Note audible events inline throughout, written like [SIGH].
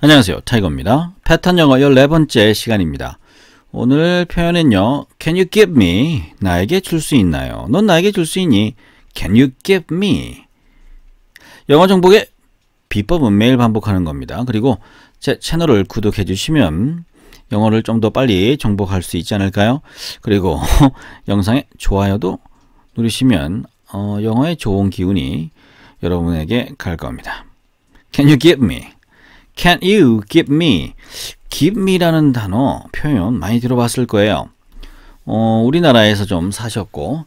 안녕하세요 타이거입니다 패턴 영어 14번째 시간입니다 오늘 표현은요 Can you give me? 나에게 줄 수 있나요? 넌 나에게 줄 수 있니? Can you give me? 영어 정복의 비법은 매일 반복하는 겁니다 그리고 제 채널을 구독해 주시면 영어를 좀 더 빨리 정복할 수 있지 않을까요? 그리고 [LAUGHS] 영상에 좋아요도 누르시면 어, 영어의 좋은 기운이 여러분에게 갈 겁니다 Can you give me? Can you give me? give me라는 단어 표현 많이 들어봤을 거예요. 어, 우리나라에서 좀 사셨고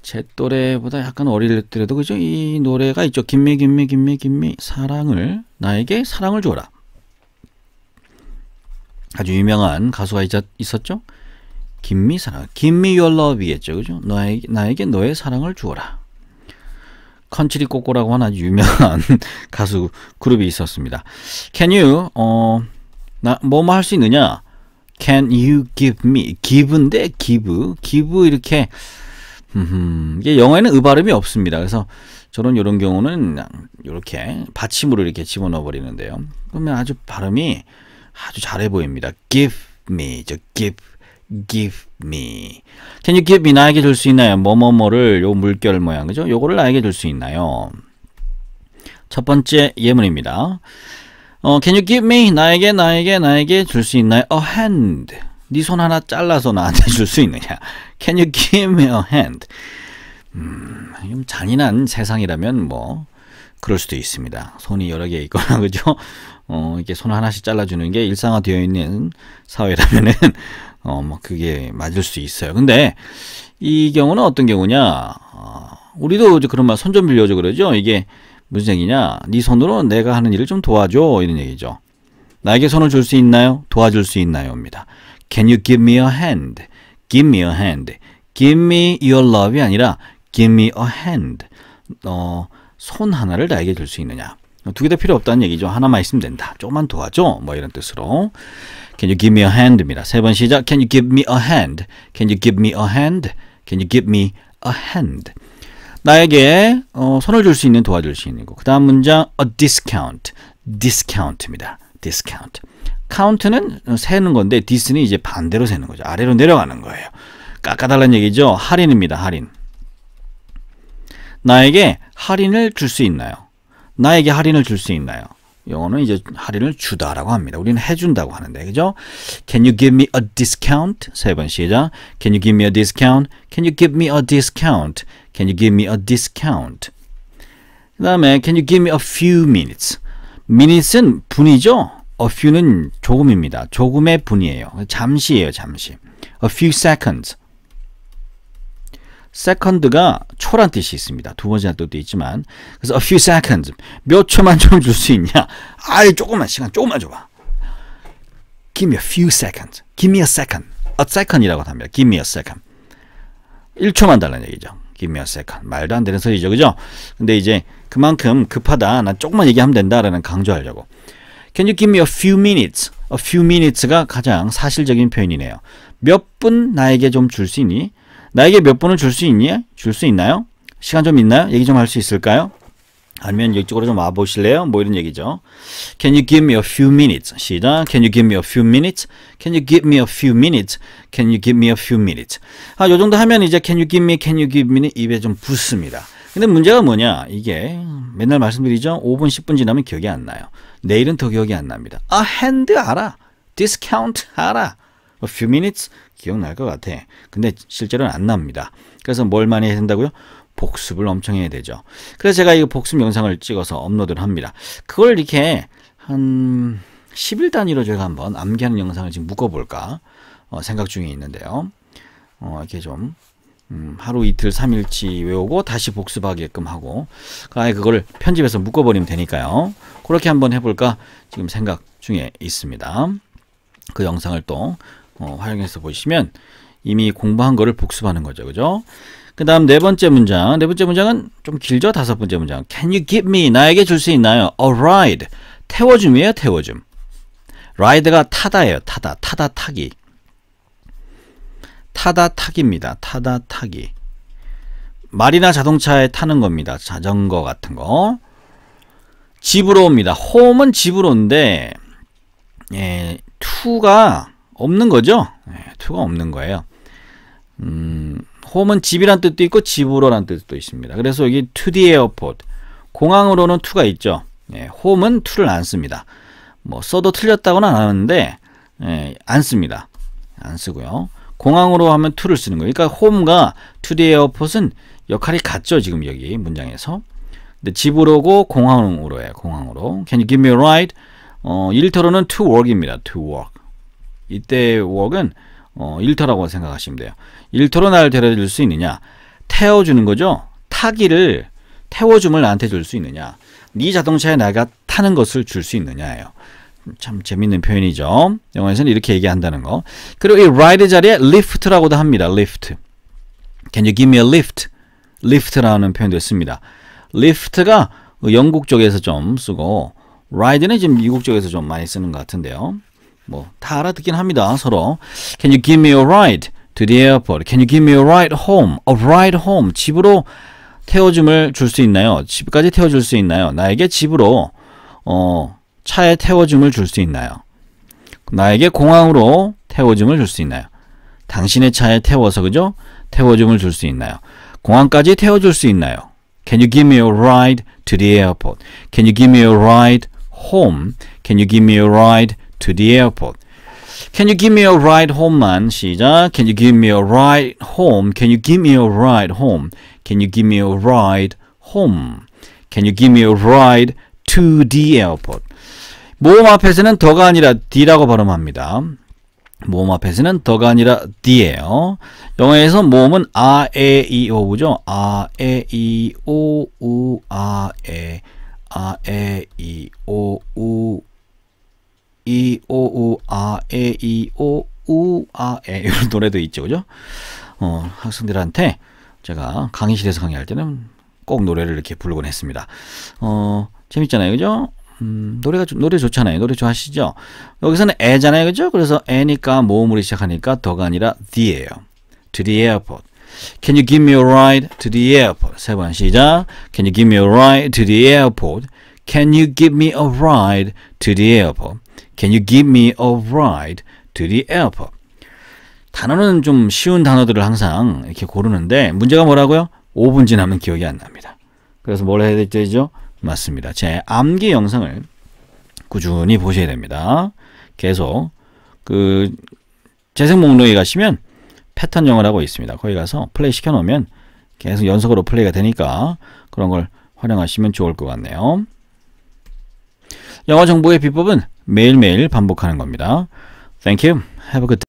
제 또래보다 약간 어릴 때라도 그죠? 이 노래가 있죠. 김미 김미 김미 김미 사랑을 나에게 사랑을 줘라. 아주 유명한 가수가 있었죠. 김미 사랑, 김미 your love이겠죠, 그죠? 나에게, 나에게 너의 사랑을 주어라. 컨트리 꼬꼬라고 하는 아주 유명한 [LAUGHS] 가수 그룹이 있었습니다. Can you 어 나 뭐 뭐 할 수 있느냐? Can you give me give인데 give give 이렇게 이게 영어에는 의 발음이 없습니다. 그래서 저런 이런 경우는 이렇게 받침으로 이렇게 집어넣어 버리는데요. 그러면 아주 발음이 아주 잘해 보입니다. Give me, 저 give give me. Can you give me 나에게 줄 수 있나요? 뭐 뭐뭐를 요 물결 모양 그죠? 요거를 나에게 줄 수 있나요? 첫 번째 예문입니다. 어, can you give me 나에게 나에게 나에게 줄 수 있나요? a hand. 네 손 하나 잘라서 나한테 [LAUGHS] 줄 수 있느냐? Can you give me a hand? 음, 좀 잔인한 세상이라면 뭐 그럴 수도 있습니다. 손이 여러 개 있거나 [LAUGHS] 그죠? 어, 이렇게 손 하나씩 잘라주는 게 일상화되어 있는 사회라면은, [LAUGHS] 어, 뭐, 그게 맞을 수 있어요. 근데, 이 경우는 어떤 경우냐, 어, 우리도 그런 말, 손 좀 빌려줘 그러죠? 이게 무슨 얘기냐, 네 손으로 내가 하는 일을 좀 도와줘. 이런 얘기죠. 나에게 손을 줄 수 있나요? 도와줄 수 있나요?입니다. Can you give me a hand? Give me a hand. Give me your love이 아니라 Give me a hand. 어, 손 하나를 나에게 줄 수 있느냐? 뭐 두개 다 필요 없다는 얘기죠. 하나만 있으면 된다. 조금만 도와줘. 뭐 이런 뜻으로. Can you give me a hand입니다. 세 번 시작. Can you give me a hand? Can you give me a hand? Can you give me a hand? 나에게 어, 손을 줄 수 있는 도와줄 수 있는 거. 그다음 문장 a discount. discount입니다. discount. count는 세는 건데 dis는 이제 반대로 세는 거죠. 아래로 내려가는 거예요. 깎아달라는 얘기죠. 할인입니다. 할인. 나에게 할인을 줄 수 있나요? 나에게 할인을 줄 수 있나요? 영어는 이제 할인을 주다라고 합니다. 우리는 해준다고 하는데, 그죠? Can you give me a discount? 세 번 시작. Can you give me a discount? Can you give me a discount? Can you give me a discount? 그 다음에 Can you give me a few minutes? minutes은 분이죠? a few는 조금입니다. 조금의 분이에요. 잠시예요, 잠시. a few seconds. second가 초란 뜻이 있습니다. 두 번째 뜻도 있지만 그래서 a few seconds 몇 초만 좀 줄 수 있냐? 아이 조금만 시간 조금만 줘봐. Give me a few seconds. Give me a second. A second이라고 합니다. Give me a second. 1초만 달라는 얘기죠. Give me a second. 말도 안 되는 소리죠. 그죠? 근데 이제 그만큼 급하다. 나 조금만 얘기하면 된다라는 강조하려고. Can you give me a few minutes? A few minutes가 가장 사실적인 표현이네요. 몇 분 나에게 좀 줄 수 있니? 나에게 몇 분을 줄 수 있니? 줄 수 있나요? 시간 좀 있나요? 얘기 좀 할 수 있을까요? 아니면 이쪽으로 좀 와보실래요? 뭐 이런 얘기죠. Can you give me a few minutes? 시작. Can you give me a few minutes? Can you give me a few minutes? Can you give me a few minutes? 아, 요 정도 하면 이제 can you give me, can you give m e 입에 좀 붙습니다. 근데 문제가 뭐냐? 이게 맨날 말씀드리죠. 5분, 10분 지나면 기억이 안 나요. 내일은 더 기억이 안 납니다. 아, 핸드 알아. 디스카운트 알아. a few minutes 기억날 것 같아. 근데 실제로는 안 납니다. 그래서 뭘 많이 해야 된다고요? 복습을 엄청 해야 되죠. 그래서 제가 이 복습 영상을 찍어서 업로드를 합니다. 그걸 이렇게 한 10일 단위로 제가 한번 암기하는 영상을 지금 묶어볼까 어, 생각 중에 있는데요. 어, 이렇게 좀 음, 하루 이틀 3일치 외우고 다시 복습하게끔 하고 그 아예 그걸 편집해서 묶어버리면 되니까요. 그렇게 한번 해볼까 지금 생각 중에 있습니다. 그 영상을 또 어, 활용해서 보시면 이미 공부한 거를 복습하는 거죠. 그죠? 그 다음 네 번째 문장. 네 번째 문장은 좀 길죠? 다섯 번째 문장. Can you give me? 나에게 줄 수 있나요? A ride. 태워줌이에요. 태워줌. ride가 타다예요. 타다. 타다 타기. 타다 타기입니다. 타다 타기. 말이나 자동차에 타는 겁니다. 자전거 같은 거. 집으로 옵니다. 홈은 집으로온데 예, 투가 없는 거죠. 네, 투가 없는 거예요. 음, 홈은 집이란 뜻도 있고 집으로란 뜻도 있습니다. 그래서 여기 to the airport 공항으로는 투가 있죠. 예, 홈은 투를 안 씁니다. 뭐 써도 틀렸다고는 안 하는데 예, 안 씁니다. 안 쓰고요. 공항으로 하면 투를 쓰는 거예요. 그러니까 홈과 to the airport은 역할이 같죠. 지금 여기 문장에서. 근데 집으로고 공항으로예요. 공항으로. Can you give me a ride? 어, 일터로는 to work입니다. to work. 이때 5억은 어, 일터라고 생각하시면 돼요. 일터로 나 데려줄 수 있느냐? 태워주는 거죠. 타기를 태워줌을 나한테 줄 수 있느냐? 네 자동차에 내가 타는 것을 줄 수 있느냐예요. 참 재밌는 표현이죠. 영어에서는 이렇게 얘기한다는 거. 그리고 이 ride 자리에 lift라고도 합니다. lift. Can you give me a lift? lift라는 표현도 있습니다. lift가 영국 쪽에서 좀 쓰고 ride는 지금 미국 쪽에서 좀 많이 쓰는 것 같은데요. 뭐다 알아듣긴 합니다. 서로. Can you give me a ride to the airport? Can you give me a ride home? A ride home. 집으로 태워줌을 줄 수 있나요? 집까지 태워줄 수 있나요? 나에게 집으로 어, 차에 태워줌을 줄 수 있나요? 나에게 공항으로 태워줌을 줄 수 있나요? 당신의 차에 태워서 그죠? 태워줌을 줄 수 있나요? 공항까지 태워줄 수 있나요? Can you give me a ride to the airport? Can you give me a ride home? Can you give me a ride to the airport. Can you give me a ride home만 시작. Can you give me a ride home? Can you give me a ride home? Can you give me a ride home? Can you give me a ride to the airport? 모음 앞에서는 더가 아니라 d라고 발음합니다. 모음 앞에서는 더가 아니라 d예요. 영어에서 모음은 a, e, i, o죠. a, e, i, o, u, a, e, a, e, i, o, u, 이, 오, 우, 아, 에, 이, 오, 우, 아, 에. [LAUGHS] 이런 노래도 있죠. 그죠? 어, 학생들한테 제가 강의실에서 강의할 때는 꼭 노래를 이렇게 부르곤 했습니다. 어, 재밌잖아요. 그죠? 음, 노래가 노래 좋잖아요. 노래 좋아하시죠? 여기서는 에잖아요. 그죠? 그래서 에니까 모음으로 시작하니까 더가 아니라 the예요. to the airport. Can you give me a ride to the airport? 세 번 시작. Can you give me a ride to the airport? Can you give me a ride to the airport? Can you give me a ride to the airport? 단어는 좀 쉬운 단어들을 항상 이렇게 고르는데 문제가 뭐라고요? 5분 지나면 기억이 안 납니다. 그래서 뭘 해야 되죠? 맞습니다. 제 암기 영상을 꾸준히 보셔야 됩니다. 계속 그 재생 목록에 가시면 패턴 영어라고 있습니다. 거기 가서 플레이 시켜놓으면 계속 연속으로 플레이가 되니까 그런 걸 활용하시면 좋을 것 같네요. 영어 정보의 비법은 매일매일 반복하는 겁니다. Thank you. Have a good day.